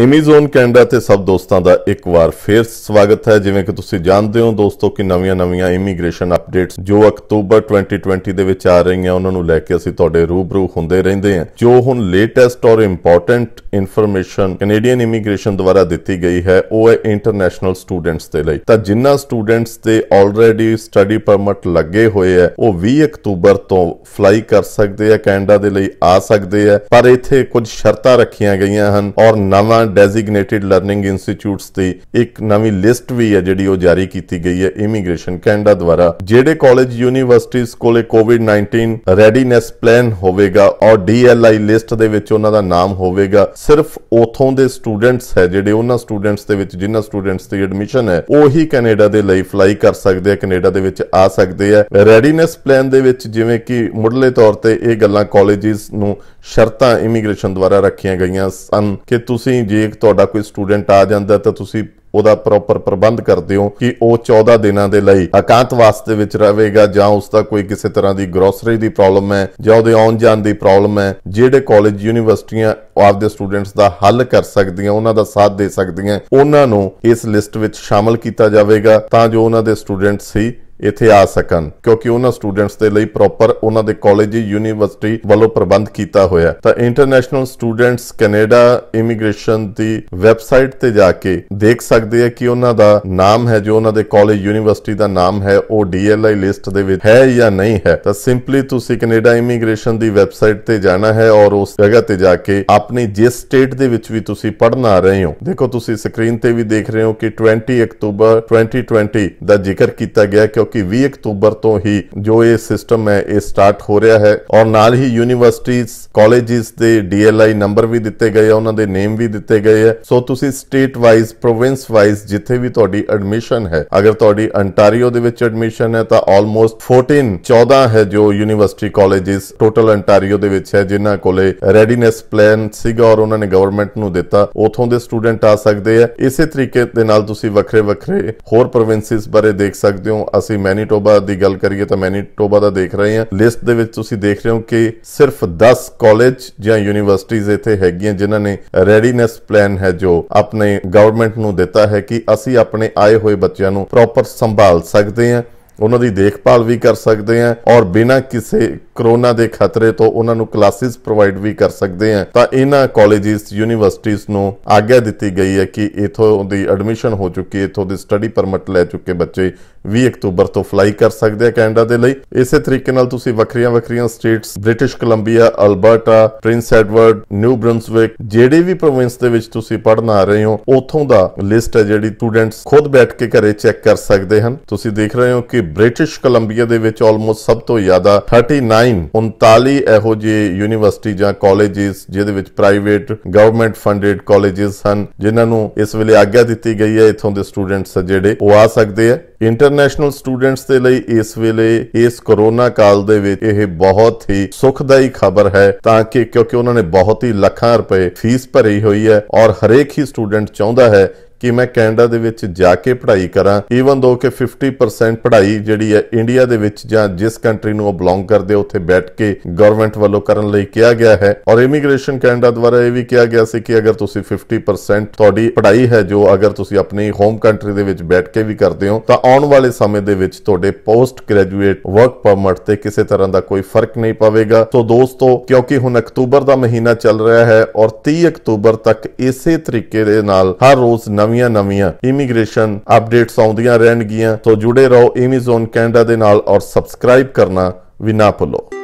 ਐਮੀਜ਼ੋਨ Canada ਤੇ ਸਭ ਦੋਸਤਾਂ ਦਾ ਇੱਕ ਵਾਰ ਫੇਰ ਸਵਾਗਤ ਹੈ ਜਿਵੇਂ ਕਿ ਤੁਸੀਂ ਜਾਣਦੇ ਹੋ ਦੋਸਤੋ ਕਿ ਨਵੀਆਂ-ਨਵੀਆਂ ਇਮੀਗ੍ਰੇਸ਼ਨ ਅਪਡੇਟਸ ਜੋ ਅਕਤੂਬਰ 2020 ਦੇ ਵਿੱਚ ਆ ਰਹੀਆਂ ਉਹਨਾਂ ਨੂੰ ਲੈ ਕੇ ਅਸੀਂ ਤੁਹਾਡੇ ਰੂਬਰੂ ਹੁੰਦੇ ਰਹਿੰਦੇ ਹਾਂ ਜੋ ਹੁਣ ਲੇਟੈਸਟ ਔਰ ਇੰਪੋਰਟੈਂਟ ਇਨਫੋਰਮੇਸ਼ਨ ਕੈਨੇਡੀਅਨ ਇਮੀਗ੍ਰੇਸ਼ਨ ਦੁਆਰਾ ਦਿੱਤੀ ਗਈ ਹੈ ਉਹ ਹੈ ਇੰਟਰਨੈਸ਼ਨਲ ਸਟੂਡੈਂਟਸ ਦੇ ਲਈ ਤਾਂ ਜਿਨ੍ਹਾਂ ਸਟੂਡੈਂਟਸ ਦੇ ਆਲਰੇਡੀ ਸਟੱਡੀ ਪਰਮਿਟ ਲੱਗੇ ਹੋਏ ਆ ਉਹ 20 ਅਕਤੂਬਰ ਤੋਂ ਫਲਾਈ ਕਰ ਸਕਦੇ ਆ ਕੈਨੇਡਾ ਦੇ ਲਈ ਆ ਸਕਦੇ ਆ ਪਰ ਇੱਥੇ ਕੁਝ ਸ਼ਰਤਾਂ ਰੱਖੀਆਂ ਗਈਆਂ ਹਨ ਔਰ ਨਵਾਂ ਡੈਜ਼ਿਗਨੇਟਿਡ ਲਰਨਿੰਗ ਇੰਸਟੀਚਿਊਟਸ ਦੀ ਇੱਕ ਨਵੀਂ ਲਿਸਟ ਵੀ ਹੈ ਜਿਹੜੀ ਉਹ ਜਾਰੀ ਕੀਤੀ ਗਈ ਹੈ ਇਮੀਗ੍ਰੇਸ਼ਨ ਕੈਨੇਡਾ ਦੁਆਰਾ ਜਿਹੜੇ ਕਾਲਜ ਯੂਨੀਵਰਸਿਟੀਆਂ ਕੋਲੇ ਕੋਵਿਡ-19 ਰੈਡੀਨੈਸ ਪਲਾਨ ਹੋਵੇਗਾ ਔਰ ਡੀਐਲਆਈ ਲਿਸਟ ਦੇ ਵਿੱਚ ਉਹਨਾਂ ਦਾ ਨਾਮ ਹੋਵੇਗਾ ਸਿਰਫ ਉਥੋਂ ਦੇ ਸਟੂਡੈਂਟਸ ਹੈ ਜਿਹੜੇ ਉਹਨਾਂ ਸਟੂਡੈਂਟਸ ਦੇ ਵਿੱਚ ਜਿਨ੍ਹਾਂ ਸਟੂਡੈਂਟਸ ਦੀ ਐਡਮਿਸ਼ਨ ਹੈ ਉਹੀ ਕੈਨੇਡਾ ਦੇ ਲਈ ਫਲਾਈ ਕਰ ਸਕਦੇ ਆ ਕੈਨੇਡਾ ਦੇ ਵਿੱਚ ਆ ਸਕਦੇ ਆ ਰੈਡੀਨੈਸ ਪਲਾਨ ਦੇ ਵਿੱਚ ਜਿਵੇਂ ਕਿ ਮੁੱਢਲੇ ਤੌਰ ਤੇ ਇਹ ਗੱਲਾਂ ਕਾਲਜਿਸ ਨੂੰ ਸ਼ਰਤਾਂ ਇਮੀਗ੍ਰੇਸ਼ਨ ਦੁਆਰਾ ਰੱਖੀਆਂ ਗਈਆਂ ਸਨ ਕਿ ਤੁਸੀਂ ਜੇ ਜੇ ਤੁਹਾਡਾ ਕੋਈ ਸਟੂਡੈਂਟ ਆ ਜਾਂਦਾ ਤਾਂ ਤੁਸੀਂ ਉਹਦਾ ਪ੍ਰੋਪਰ ਪ੍ਰਬੰਧ ਕਰਦੇ ਹੋ ਕਿ ਉਹ 14 ਦਿਨਾਂ ਦੇ ਲਈ ਇਕਾਂਤਵਾਸ ਦੇ ਵਿੱਚ ਰਹੇਗਾ ਜਾਂ ਉਸ ਦਾ ਕੋਈ ਕਿਸੇ ਤਰ੍ਹਾਂ ਦੀ ਗਰੋਸਰੀ ਦੀ ਪ੍ਰੋਬਲਮ ਹੈ ਜਾਂ ਉਹਦੇ ਆਉਣ ਜਾਣ ਦੀ ਪ੍ਰੋਬਲਮ ਹੈ ਜਿਹੜੇ ਕਾਲਜ ਯੂਨੀਵਰਸਿਟੀਆਂ ਆਪਦੇ ਸਟੂਡੈਂਟਸ ਦਾ ਹੱਲ ਕਰ ਸਕਦੀਆਂ ਉਹਨਾਂ ਦਾ ਸਾਥ ਦੇ ਸਕਦੀਆਂ ਉਹਨਾਂ ਨੂੰ ਇਸ ਲਿਸਟ ਵਿੱਚ ਸ਼ਾਮਲ ਕੀਤਾ ਜਾਵੇਗਾ ਤਾਂ ਜੋ ਉਹਨਾਂ ਦੇ ਸਟੂਡੈਂਟਸ ਹੀ ਇੱਥੇ ਆ ਸਕਣ ਕਿਉਂਕਿ ਉਹਨਾਂ ਸਟੂਡੈਂਟਸ ਦੇ ਲਈ ਪ੍ਰੋਪਰ ਉਹਨਾਂ ਦੇ ਕਾਲਜ ਯੂਨੀਵਰਸਿਟੀ ਵੱਲੋਂ ਪ੍ਰਬੰਧ ਕੀਤਾ ਹੋਇਆ ਤਾਂ ਇੰਟਰਨੈਸ਼ਨਲ ਸਟੂਡੈਂਟਸ ਕੈਨੇਡਾ ਇਮੀਗ੍ਰੇਸ਼ਨ ਦੀ ਵੈਬਸਾਈਟ ਤੇ ਜਾ ਕੇ ਦੇਖ ਸਕਦੇ ਆ ਕਿ ਉਹਨਾਂ ਦਾ ਨਾਮ ਹੈ ਜੋ ਉਹਨਾਂ ਦੇ ਕਾਲਜ ਯੂਨੀਵਰਸਿਟੀ ਦਾ ਨਾਮ ਹੈ ਉਹ ਡੀਐਲਆਈ ਲਿਸਟ ਦੇ ਵਿੱਚ ਹੈ ਜਾਂ ਨਹੀਂ ਹੈ ਤਾਂ ਸਿੰਪਲੀ ਤੁਸੀਂ ਕੈਨੇਡਾ ਇਮੀਗ੍ਰੇਸ਼ਨ ਦੀ ਵੈਬਸਾਈਟ ਤੇ ਜਾਣਾ ਹੈ ਔਰ ਉਸ ਜਗ੍ਹਾ ਤੇ ਜਾ ਕੇ ਆਪਣੀ ਜਿਸ ਸਟੇਟ ਦੇ ਵਿੱਚ ਵੀ ਤੁਸੀਂ ਪੜਨ ਆ ਰਹੇ ਹੋ ਦੇਖੋ ਤੁਸੀਂ ਸਕਰੀਨ ਤੇ ਵੀ ਦੇਖ ਰਹੇ ਹੋ ਕਿ 20 ਅਕਤੂਬਰ 2020 ਦਾ ਜ਼ਿਕਰ ਕੀਤਾ ਗਿਆ ਕਿ ਕਿ 20 ਅਕਤੂਬਰ ਤੋਂ ਹੀ ਜੋ ਇਹ ਸਿਸਟਮ ਹੈ ਇਹ ਸਟਾਰਟ ਹੋ ਰਿਹਾ ਹੈ ਔਰ ਨਾਲ ਹੀ ਯੂਨੀਵਰਸਿਟੀਜ਼ ਕਾਲਜਿਸ ਦੇ ਡੀਐਲਆਈ ਨੰਬਰ ਵੀ ਦਿੱਤੇ ਗਏ ਆ ਉਹਨਾਂ ਦੇ ਨੇਮ ਵੀ ਦਿੱਤੇ ਗਏ ਆ ਸੋ ਤੁਸੀਂ ਸਟੇਟ ਵਾਈਜ਼ ਪ੍ਰੋਵਿੰਸ ਵਾਈਜ਼ ਜਿੱਥੇ ਵੀ ਤੁਹਾਡੀ ਐਡਮਿਸ਼ਨ ਹੈ ਅਗਰ ਤੁਹਾਡੀ ਅੰਟਾਰੀਓ ਦੇ ਵਿੱਚ ਐਡਮਿਸ਼ਨ ਹੈ ਤਾਂ ਆਲਮੋਸਟ 14 14 ਹੈ ਜੋ ਯੂਨੀਵਰਸਿਟੀ ਕਾਲਜਿਸ ਟੋਟਲ ਅੰਟਾਰੀਓ ਦੇ ਵਿੱਚ ਹੈ ਜਿਨ੍ਹਾਂ ਕੋਲੇ ਰੈਡੀਨੈਸ ਪਲਾਨ ਸੀਗਾ ਔਰ ਉਹਨਾਂ ਨੇ ਗਵਰਨਮੈਂਟ ਨੂੰ ਦਿੱਤਾ ਉਥੋਂ ਦੇ ਸਟੂਡੈਂਟ ਆ ਸਕਦੇ ਆ ਇਸੇ ਤਰੀਕੇ ਦੇ ਨਾਲ ਤੁਸੀਂ ਵੱਖਰੇ ਵੱਖਰੇ ਹੋਰ ਪ੍ਰੋਵਿੰਸਿਸ ਬਾਰੇ ਦੇਖ ਸਕਦੇ ਹੋ ਅਸੀਂ ਤੁਸੀਂ ਮੈਨੀਟੋਬਾ ਦੀ ਗੱਲ ਕਰੀਏ ਤਾਂ ਮੈਨੀਟੋਬਾ ਦਾ ਦੇਖ ਰਹੇ ਹਾਂ ਲਿਸਟ ਦੇ ਵਿੱਚ ਤੁਸੀਂ ਦੇਖ ਰਹੇ ਹੋ ਕਿ ਸਿਰਫ 10 ਕਾਲਜ ਜਾਂ ਯੂਨੀਵਰਸਿਟੀਆਂ ਇੱਥੇ ਹੈਗੀਆਂ ਜਿਨ੍ਹਾਂ ਨੇ ਰੈਡੀਨੈਸ ਪਲਾਨ ਹੈ ਜੋ ਆਪਣੇ ਗਵਰਨਮੈਂਟ ਨੂੰ ਦਿੱਤਾ ਹੈ ਕਿ ਅਸੀਂ ਆਪਣੇ ਆਏ ਹੋਏ ਬੱਚਿਆਂ ਨੂੰ ਪ੍ਰੋਪਰ ਸੰਭਾਲ ਸਕਦੇ ਹਾਂ ਉਹਨਾਂ ਦੀ ਦੇਖਭਾਲ ਵੀ ਕਰ ਸਕਦੇ ਆ ਔਰ ਬਿਨਾਂ ਕਿਸੇ ਕਰੋਨਾ ਦੇ ਖਤਰੇ ਤੋਂ ਉਹਨਾਂ ਨੂੰ ਕਲਾਸਿਸ ਪ੍ਰੋਵਾਈਡ ਵੀ ਕਰ ਸਕਦੇ ਆ ਤਾਂ ਇਹਨਾਂ ਕਾਲਜਿਸ ਯੂਨੀਵਰਸਿਟੀਆਂ ਨੂੰ ਆਗਿਆ ਦਿੱਤੀ ਗਈ ਹੈ ਕਿ ਇਥੋਂ ਦੀ ਐਡਮਿਸ਼ਨ ਹੋ ਚੁੱਕੀ ਹੈ ਇਥੋਂ ਦੀ ਸਟੱਡੀ ਪਰਮਿਟ ਲੈ ਚੁੱਕੇ ਬੱਚੇ 20 ਅਕਤੂਬਰ ਤੋਂ ਫਲਾਈ ਕਰ ਸਕਦੇ ਆ ਕੈਨੇਡਾ ਦੇ ਲਈ ਇਸੇ ਤਰੀਕੇ ਨਾਲ ਤੁਸੀਂ ਵੱਖਰੀਆਂ ਵੱਖਰੀਆਂ states British Columbia Alberta Prince Edward New Brunswick ਜਿਹੜੇ ਵੀ ਪ੍ਰੋਵਿੰਸ ਦੇ ਵਿੱਚ ਤੁਸੀਂ ਪੜਨ ਆ ਰਹੇ ਹੋ ਉਥੋਂ ਦਾ ਲਿਸਟ ਹੈ ਜਿਹੜੀ ਸਟੂਡੈਂਟਸ ਖੁਦ ਬੈਠ ਕੇ ਘਰੇ ਚੈੱਕ ਕਰ ਸਕਦੇ ਹਨ ਤੁਸੀਂ ਦੇਖ ਰਹੇ ਹੋ ਕਿ ਬ੍ਰਿਟਿਸ਼ ਕੋਲੰਬੀਆ ਦੇ ਵਿੱਚ ਆਲਮੋਸਟ ਸਭ ਤੋਂ ਜ਼ਿਆਦਾ 39 39 ਇਹੋ ਜਿਹੇ ਯੂਨੀਵਰਸਿਟੀ ਜਾਂ ਕਾਲਜਿਸ ਜਿਹਦੇ ਵਿੱਚ ਪ੍ਰਾਈਵੇਟ ਗਵਰਨਮੈਂਟ ਫੰਡਡ ਕਾਲਜਿਸ ਹਨ ਜਿਨ੍ਹਾਂ ਨੂੰ ਇਸ ਵੇਲੇ ਆਗਿਆ ਦਿੱਤੀ ਗਈ ਹੈ ਇਥੋਂ ਦੇ ਸਟੂਡੈਂਟਸ ਜਿਹੜੇ ਉਹ ਆ ਸਕਦੇ ਆ ਇੰਟਰਨੈਸ਼ਨਲ ਸਟੂਡੈਂਟਸ ਦੇ ਲਈ ਇਸ ਵੇਲੇ ਇਸ ਕਰੋਨਾ ਕਾਲ ਦੇ ਵਿੱਚ ਇਹ ਬਹੁਤ ਹੀ ਸੁਖਦਾਈ ਖਬਰ ਹੈ ਤਾਂ ਕਿ ਕਿਉਂਕਿ ਉਹਨਾਂ ਨੇ ਬਹੁਤ ਹੀ ਲੱਖਾਂ ਰੁਪਏ ਫੀਸ ਭਰੀ ਹੋਈ ਹੈ ਔਰ ਹਰੇਕ ਹੀ ਸਟੂਡੈਂਟ ਚਾਹੁੰਦਾ ਹੈ ਕਿ ਮੈਂ ਕੈਨੇਡਾ ਦੇ ਵਿੱਚ ਜਾ ਕੇ ਪੜ੍ਹਾਈ ਕਰਾਂ ਈਵਨ ਦੋ ਕਿ 50% ਪੜ੍ਹਾਈ ਜਿਹੜੀ ਹੈ ਇੰਡੀਆ ਦੇ ਵਿੱਚ ਜਾਂ ਜਿਸ ਕੰਟਰੀ ਨੂੰ ਉਹ ਬਿਲੋਂਗ ਕਰਦੇ ਉੱਥੇ ਬੈਠ ਕੇ ਗਵਰਨਮੈਂਟ ਵੱਲੋਂ ਕਰਨ ਲਈ ਕਿਹਾ ਗਿਆ ਹੈ ਔਰ ਇਮੀਗ੍ਰੇਸ਼ਨ ਕੈਨੇਡਾ ਦੁਆਰਾ ਇਹ ਵੀ ਕਿਹਾ ਗਿਆ ਸੀ ਕਿ ਅਗਰ ਤੁਸੀਂ 50% ਤੁਹਾਡੀ ਪੜ੍ਹਾਈ ਹੈ ਜੋ ਅਗਰ ਤੁਸੀਂ ਆਪਣੀ ਹੋਮ ਕੰਟਰੀ ਦੇ ਵਿੱਚ ਬੈਠ ਕੇ ਵੀ ਕਰਦੇ ਹੋ ਤਾਂ ਆਉਣ ਵਾਲੇ ਸਮੇਂ ਦੇ ਵਿੱਚ ਤੁਹਾਡੇ ਪੋਸਟ ਗ੍ਰੈਜੂਏਟ ਵਰਕ ਪਰਮਿਟ ਤੇ ਕਿਸੇ ਤਰ੍ਹਾਂ ਦਾ ਕੋਈ ਫਰਕ ਨਹੀਂ ਪਵੇਗਾ ਸੋ ਦੋਸਤੋ ਕਿਉਂਕਿ ਹੁਣ ਅਕਤੂਬਰ ਦਾ ਮਹੀਨਾ ਚੱਲ ਰਿਹਾ ਹੈ ਔਰ 30 ਅਕਤੂਬਰ ਤੱਕ ਇਸੇ ਤਰੀਕੇ ਦੇ ਨਾਲ ਹਰ ਰੋਜ਼ ਨਵੀਆਂ-ਨਵੀਆਂ ਇਮੀਗ੍ਰੇਸ਼ਨ ਅਪਡੇਟਸ ਆਉਂਦੀਆਂ ਰਹਿਣਗੀਆਂ ਸੋ ਜੁੜੇ ਰਹੋ ਇਮੀਜ਼ੋਨ ਕੈਨੇਡਾ ਦੇ ਨਾਲ ਔਰ ਸਬਸਕ੍ਰਾਈਬ ਕਰਨਾ ਵੀ ਨਾ ਭੁੱਲੋ